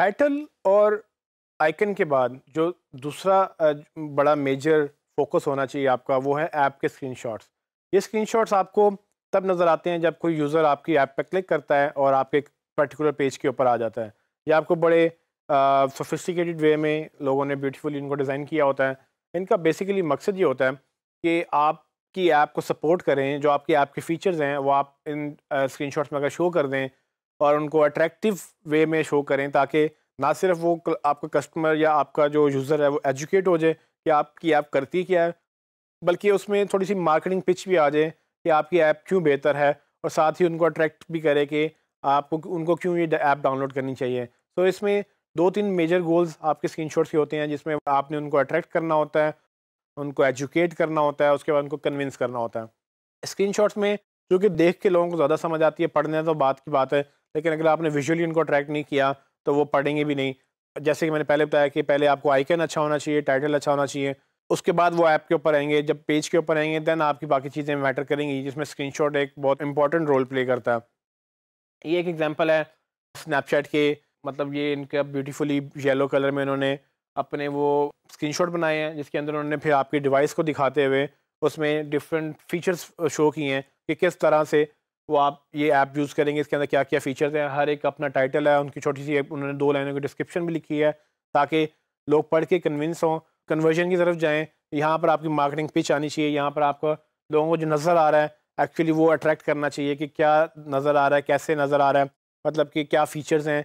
title और icon के बाद जो दूसरा बड़ा मेजर फोकस होना चाहिए आपका वो है ऐप के स्क्रीनशॉट्स ये स्क्रीनशॉट्स आपको तब नज़र आते हैं जब कोई यूज़र आपकी ऐप पर क्लिक करता है और आपके पर्टिकुलर पेज के ऊपर आ जाता है या आपको बड़े सोफिस्टिकेटेड वे में लोगों ने ब्यूटीफुली इनको डिज़ाइन किया होता है इनका बेसिकली मकसद ये होता है कि आपकी ऐप को सपोर्ट करें जो आपकी ऐप के फीचर्स हैं वो आप इन स्क्रीन uh, में अगर शो कर दें और उनको अट्रैक्टिव वे में शो करें ताकि ना सिर्फ वो आपका कस्टमर या आपका जो यूज़र है वो एजुकेट हो जाए कि आपकी ऐप करती क्या है बल्कि उसमें थोड़ी सी मार्केटिंग पिच भी आ जाए कि आपकी ऐप क्यों बेहतर है और साथ ही उनको अट्रैक्ट भी करे कि आपको उनको क्यों ये ऐप डाउनलोड करनी चाहिए तो इसमें दो तीन मेजर गोल्स आपके स्क्रीन के होते हैं जिसमें आपने उनको अट्रैक्ट करना होता है उनको एजुकेट करना होता है उसके बाद उनको कन्विंस करना होता है स्क्रीन में जो कि देख के लोगों को ज़्यादा समझ आती है पढ़ने तो बात की बात है लेकिन अगर आपने विजुअली उनको अट्रैक्ट नहीं किया तो वो पढ़ेंगे भी नहीं जैसे कि मैंने पहले बताया कि पहले आपको आइकन अच्छा होना चाहिए टाइटल अच्छा होना चाहिए उसके बाद वो ऐप के ऊपर आएंगे जब पेज के ऊपर आएंगे देन आपकी बाकी चीज़ें मैटर करेंगी जिसमें स्क्रीन एक बहुत इंपॉर्टेंट रोल प्ले करता है ये एक एग्ज़ाम्पल है स्नैपचैट के मतलब ये इनका ब्यूटीफुली येलो कलर में इन्होंने अपने वो स्क्रीनशॉट बनाए हैं जिसके अंदर उन्होंने फिर आपके डिवाइस को दिखाते हुए उसमें डिफरेंट फीचर्स शो किए हैं कि किस तरह से वो आप ये ऐप यूज़ करेंगे इसके अंदर क्या क्या फ़ीचर्स हैं हर एक अपना टाइटल है उनकी छोटी सी उन्होंने दो लाइनों की डिस्क्रिप्शन भी लिखी है ताकि लोग पढ़ के कन्विंस हों कन्वर्जन की तरफ जाएँ यहाँ पर आपकी मार्केटिंग पिच आनी चाहिए यहाँ पर आपको लोगों को जो नज़र आ रहा है एक्चुअली वो अट्रैक्ट करना चाहिए कि क्या नज़र आ रहा है कैसे नज़र आ रहा है मतलब कि क्या फ़ीचर्स हैं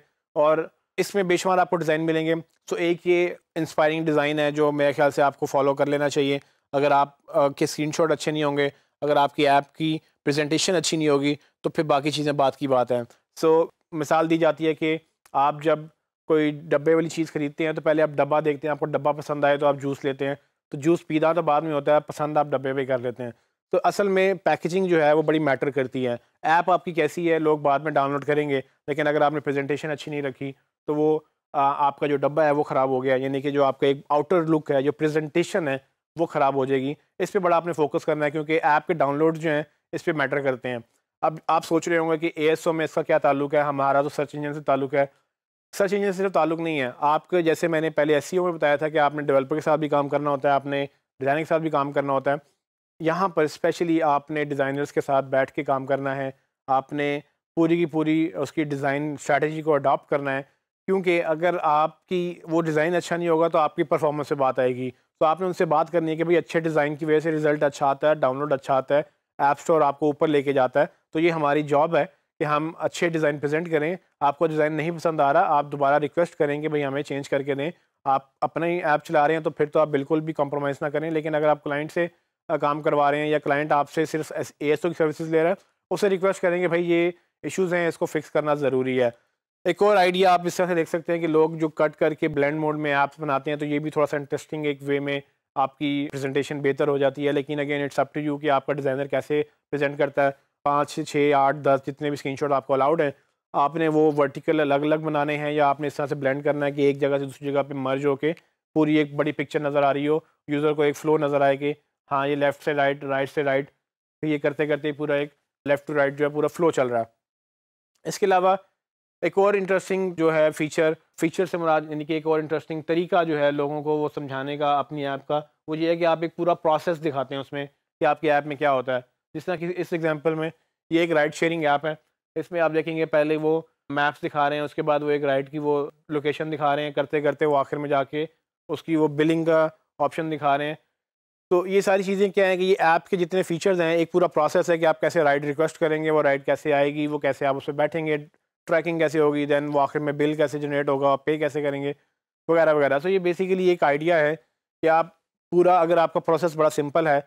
और इसमें बेशुमार आपको डिज़ाइन मिलेंगे सो तो एक ये इंस्पायरिंग डिज़ाइन है जो मेरे ख्याल से आपको फॉलो कर लेना चाहिए अगर आप के स्क्रीन अच्छे नहीं होंगे अगर आपकी ऐप की प्रेजेंटेशन अच्छी नहीं होगी तो फिर बाकी चीज़ें बात की बात हैं सो so, मिसाल दी जाती है कि आप जब कोई डब्बे वाली चीज़ खरीदते हैं तो पहले आप डब्बा देखते हैं आपको डब्बा पसंद आए तो आप जूस लेते हैं तो जूस पीना तो बाद में होता है पसंद आप डब्बे पर कर लेते हैं तो असल में पैकेजिंग जो है वो बड़ी मैटर करती है ऐप आपकी कैसी है लोग बाद में डाउनलोड करेंगे लेकिन अगर आपने प्रेजेंटेशन अच्छी नहीं रखी तो वो आ, आपका जो डब्बा है वो ख़राब हो गया यानी कि जो आपका एक आउटर लुक है जो प्रेजेंटेशन है वो ख़राब हो जाएगी इस पर बड़ा आपने फोकस करना है क्योंकि ऐप के डाउनलोड जो हैं इस पर मैटर करते हैं अब आप सोच रहे होंगे कि ए में इसका क्या ताल्लुक है हमारा तो सर्च इंजन से ताल्लुक है सर्च इंजन से सिर्फ ताल्लुक नहीं है आपके जैसे मैंने पहले एस e में बताया था कि आपने डेवलपर के साथ भी काम करना होता है आपने डिज़ाइनर के साथ भी काम करना होता है यहाँ पर स्पेशली आपने डिज़ाइनर्स के साथ बैठ के काम करना है आपने पूरी की पूरी उसकी डिज़ाइन स्ट्रैटेजी को अडॉप्ट करना है क्योंकि अगर आपकी वो डिज़ाइन अच्छा नहीं होगा तो आपकी परफॉर्मेंस से बात आएगी तो आपने उनसे बात करनी है कि भाई अच्छे डिज़ाइन की वजह से रिज़ल्ट अच्छा आता है डाउनलोड अच्छा आता है ऐप स्टोर आपको ऊपर लेके जाता है तो ये हमारी जॉब है कि हम अच्छे डिज़ाइन प्रेजेंट करें आपको डिज़ाइन नहीं पसंद आ रहा आप दोबारा रिक्वेस्ट करेंगे भाई हमें चेंज करके दें आप अपना ही ऐप चला रहे हैं तो फिर तो आप बिल्कुल भी कॉम्प्रोमाइज़ ना करें लेकिन अगर आप क्लाइंट से काम करवा रहे हैं या क्लाइंट आपसे सिर्फ ए की सर्विसेज ले रहा है उसे रिक्वेस्ट करेंगे भाई ये इश्यूज़ हैं इसको फिक्स करना ज़रूरी है एक और आइडिया आप इस तरह से देख सकते हैं कि लोग जो कट करके ब्लेंड मोड में ऐप्स बनाते हैं तो ये भी थोड़ा सा इंटरेस्टिंग एक वे में आपकी प्रेजेंटेशन बेहतर हो जाती है लेकिन again it's up to you कि आपका डिज़ाइनर कैसे प्रेजेंट करता है पाँच छः आठ दस जितने भी स्क्रीन आपको अलाउड हैं आपने वो वर्टिकल अलग अलग बनाने हैं या आपने इस तरह से ब्लेंड करना है कि एक जगह से दूसरी जगह पर मर्ज होकर पूरी एक बड़ी पिक्चर नज़र आ रही हो यूज़र को एक फ़्लो नज़र आए कि हाँ ये लेफ़्ट से राइट राइट से राइट ये करते करते पूरा एक लेफ़्ट टू राइट जो है पूरा फ़्लो चल रहा है इसके अलावा एक और इंटरेस्टिंग जो है फीचर फीचर से मुराद यानी कि एक और इंटरेस्टिंग तरीका जो है लोगों को वो समझाने का अपनी ऐप का वो ये है कि आप एक पूरा प्रोसेस दिखाते हैं उसमें कि आपके ऐप में क्या होता है जिस तरह कि इस एग्जांपल में ये एक राइड शेयरिंग ऐप है इसमें आप देखेंगे पहले वो मैप्स दिखा रहे हैं उसके बाद वो एक राइड की वो लोकेशन दिखा रहे हैं करते करते वो आखिर में जाके उसकी वो बिलिंग का ऑप्शन दिखा रहे हैं तो ये सारी चीज़ें क्या हैं कि ये ऐप के जितने फीचर्स हैं एक पूरा प्रोसेस है कि आप कैसे राइड रिक्वेस्ट करेंगे वो राइड कैसे आएगी वो कैसे आप उस पर बैठेंगे ट्रैकिंग कैसे होगी दैन वो आखिर में बिल कैसे जनरेट होगा पे कैसे करेंगे वगैरह वगैरह सो ये बेसिकली एक आइडिया है कि आप पूरा अगर आपका प्रोसेस बड़ा सिंपल है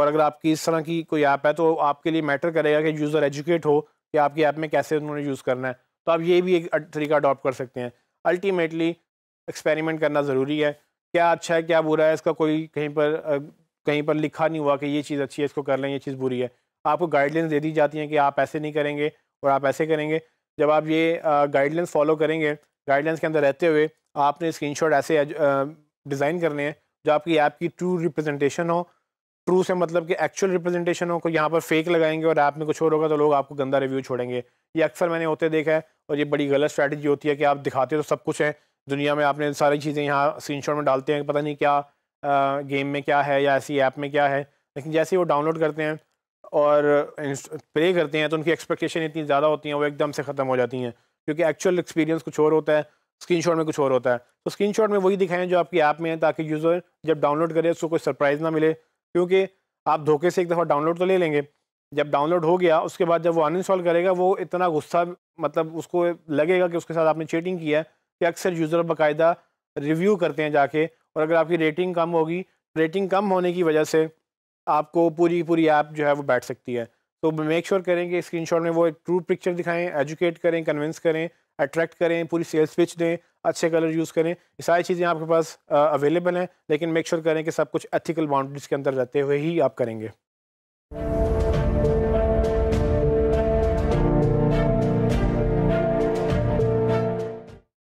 और अगर आपकी इस तरह की कोई ऐप है तो आपके लिए मैटर करेगा कि यूज़र एजुकेट हो कि आपकी ऐप में कैसे उन्होंने यूज़ करना है तो आप ये भी एक तरीका अडॉप्ट कर सकते हैं अल्टीमेटली एक्सपेरिमेंट करना ज़रूरी है क्या अच्छा है क्या बुरा है इसका कोई कहीं पर कहीं पर लिखा नहीं हुआ कि ये चीज़ अच्छी है इसको कर लें ये चीज़ बुरी है आपको गाइडलाइंस दे दी जाती हैं कि आप ऐसे नहीं करेंगे और आप ऐसे करेंगे जब आप ये गाइडलाइंस फॉलो करेंगे गाइडलाइंस के अंदर रहते हुए आपने स्क्रीन ऐसे डिज़ाइन करने हैं जो आपकी ऐप की ट्रू रिप्रेजेंटेशन हो ट्रू से मतलब कि एक्चुअल रिप्रेजेंटेशन हो कोई यहाँ पर फेक लगाएंगे और ऐप में कुछ और होगा तो लोग आपको गंदा रिव्यू छोड़ेंगे ये अक्सर मैंने होते देखा है और ये बड़ी गलत स्ट्रैटेजी होती है कि आप दिखाते तो सब कुछ है दुनिया में आपने सारी चीज़ें यहाँ स्क्रीन में डालते हैं पता नहीं क्या आ, गेम में क्या है या ऐसी ऐप में क्या है लेकिन जैसे ही वो डाउनलोड करते हैं और प्रे करते हैं तो उनकी एक्सपेक्टेशन इतनी ज़्यादा होती हैं वो एकदम से ख़त्म हो जाती हैं क्योंकि एक्चुअल एक्सपीरियंस कुछ और होता है स्क्रीनशॉट में कुछ और होता है तो स्क्रीनशॉट में वही दिखाएं जो आपकी ऐप आप में है ताकि यूज़र जब डाउनलोड करे उसको कोई सरप्राइज़ ना मिले क्योंकि आप धोखे से एक दफ़ा डाउनलोड तो ले लेंगे जब डाउनलोड हो गया उसके बाद जब वो अनइंस्टॉल करेगा वो इतना गुस्सा मतलब उसको लगेगा कि उसके साथ आपने चेटिंग किया है कि अक्सर यूज़र बाकायदा रिव्यू करते हैं जाके और अगर आपकी रेटिंग कम होगी रेटिंग कम होने की वजह से आपको पूरी पूरी ऐप जो है वो बैठ सकती है तो मेक श्योर sure करें कि स्क्रीनशॉट में वो एक ट्रू पिक्चर दिखाएं एजुकेट करें कन्विंस करें अट्रैक्ट करें पूरी सेल्स पिच दें अच्छे कलर यूज़ करें ये सारी चीज़ें आपके पास अवेलेबल हैं लेकिन मेक श्योर sure करें कि सब कुछ एथिकल बाउंड्रीज के अंदर रहते हुए ही आप करेंगे